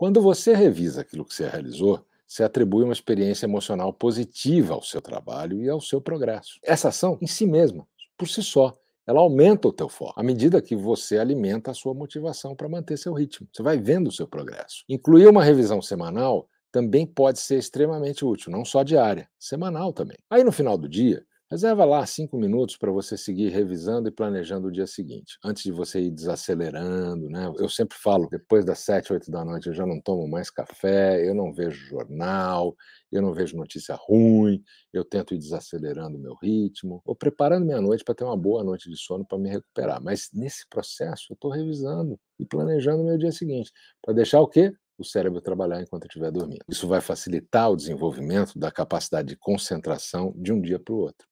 Quando você revisa aquilo que você realizou, se atribui uma experiência emocional positiva ao seu trabalho e ao seu progresso. Essa ação, em si mesma, por si só, ela aumenta o teu foco à medida que você alimenta a sua motivação para manter seu ritmo. Você vai vendo o seu progresso. Incluir uma revisão semanal também pode ser extremamente útil, não só diária, semanal também. Aí no final do dia, Reserva lá cinco minutos para você seguir revisando e planejando o dia seguinte, antes de você ir desacelerando, né? Eu sempre falo, depois das sete, oito da noite, eu já não tomo mais café, eu não vejo jornal, eu não vejo notícia ruim, eu tento ir desacelerando o meu ritmo, ou preparando minha noite para ter uma boa noite de sono para me recuperar. Mas nesse processo, eu estou revisando e planejando o meu dia seguinte, para deixar o quê? o cérebro trabalhar enquanto estiver dormindo. Isso vai facilitar o desenvolvimento da capacidade de concentração de um dia para o outro.